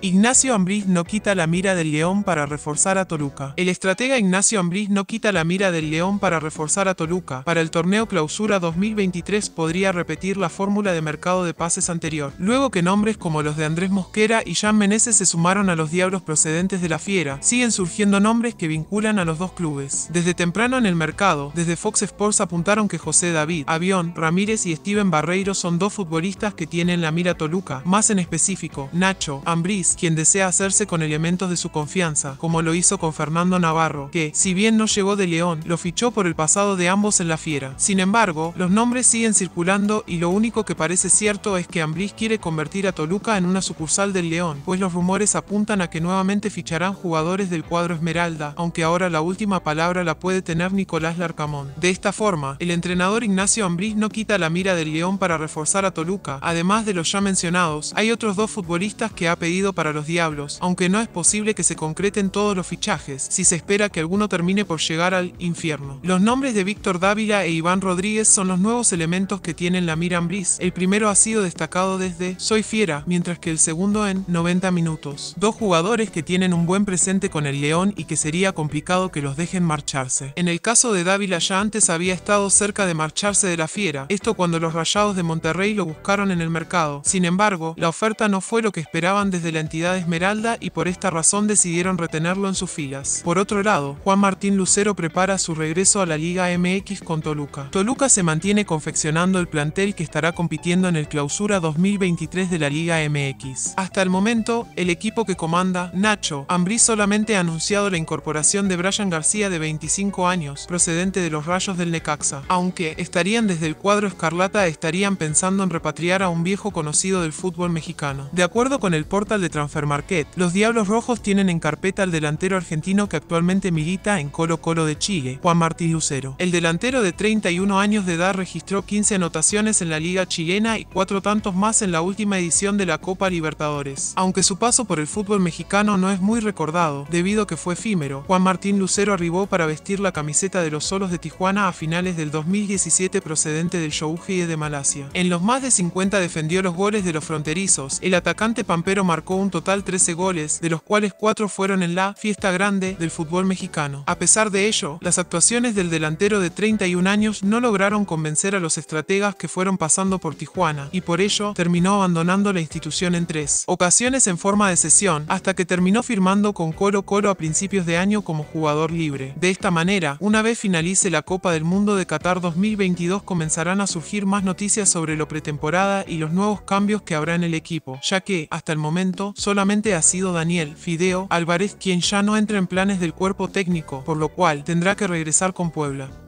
Ignacio Ambriz no quita la mira del León para reforzar a Toluca. El estratega Ignacio Ambriz no quita la mira del León para reforzar a Toluca. Para el torneo clausura 2023 podría repetir la fórmula de mercado de pases anterior, luego que nombres como los de Andrés Mosquera y Jean Meneses se sumaron a los diablos procedentes de la Fiera. Siguen surgiendo nombres que vinculan a los dos clubes. Desde temprano en el mercado, desde Fox Sports apuntaron que José David, Avión, Ramírez y Steven Barreiro son dos futbolistas que tienen la mira Toluca. Más en específico, Nacho, Ambriz, quien desea hacerse con elementos de su confianza, como lo hizo con Fernando Navarro, que, si bien no llegó de León, lo fichó por el pasado de ambos en la Fiera. Sin embargo, los nombres siguen circulando y lo único que parece cierto es que Ambriz quiere convertir a Toluca en una sucursal del León, pues los rumores apuntan a que nuevamente ficharán jugadores del cuadro Esmeralda, aunque ahora la última palabra la puede tener Nicolás Larcamón. De esta forma, el entrenador Ignacio Ambriz no quita la mira del León para reforzar a Toluca. Además de los ya mencionados, hay otros dos futbolistas que ha pedido para los Diablos, aunque no es posible que se concreten todos los fichajes, si se espera que alguno termine por llegar al infierno. Los nombres de Víctor Dávila e Iván Rodríguez son los nuevos elementos que tienen la mira Bris. El primero ha sido destacado desde Soy Fiera, mientras que el segundo en 90 minutos. Dos jugadores que tienen un buen presente con el León y que sería complicado que los dejen marcharse. En el caso de Dávila ya antes había estado cerca de marcharse de la Fiera, esto cuando los Rayados de Monterrey lo buscaron en el mercado. Sin embargo, la oferta no fue lo que esperaban desde la esmeralda y por esta razón decidieron retenerlo en sus filas. Por otro lado, Juan Martín Lucero prepara su regreso a la Liga MX con Toluca. Toluca se mantiene confeccionando el plantel que estará compitiendo en el clausura 2023 de la Liga MX. Hasta el momento, el equipo que comanda, Nacho, Ambrí solamente ha anunciado la incorporación de Brian García de 25 años, procedente de los Rayos del Necaxa. Aunque estarían desde el cuadro escarlata estarían pensando en repatriar a un viejo conocido del fútbol mexicano. De acuerdo con el portal de market. los Diablos Rojos tienen en carpeta al delantero argentino que actualmente milita en Colo Colo de Chile, Juan Martín Lucero. El delantero de 31 años de edad registró 15 anotaciones en la Liga Chilena y cuatro tantos más en la última edición de la Copa Libertadores. Aunque su paso por el fútbol mexicano no es muy recordado, debido a que fue efímero, Juan Martín Lucero arribó para vestir la camiseta de los Solos de Tijuana a finales del 2017 procedente del Shouji e de Malasia. En los más de 50 defendió los goles de los fronterizos, el atacante pampero marcó un total 13 goles, de los cuales 4 fueron en la fiesta grande del fútbol mexicano. A pesar de ello, las actuaciones del delantero de 31 años no lograron convencer a los estrategas que fueron pasando por Tijuana, y por ello terminó abandonando la institución en tres ocasiones en forma de sesión, hasta que terminó firmando con Coro Colo a principios de año como jugador libre. De esta manera, una vez finalice la Copa del Mundo de Qatar 2022 comenzarán a surgir más noticias sobre lo pretemporada y los nuevos cambios que habrá en el equipo, ya que, hasta el momento, solamente ha sido Daniel Fideo Álvarez quien ya no entra en planes del cuerpo técnico, por lo cual tendrá que regresar con Puebla.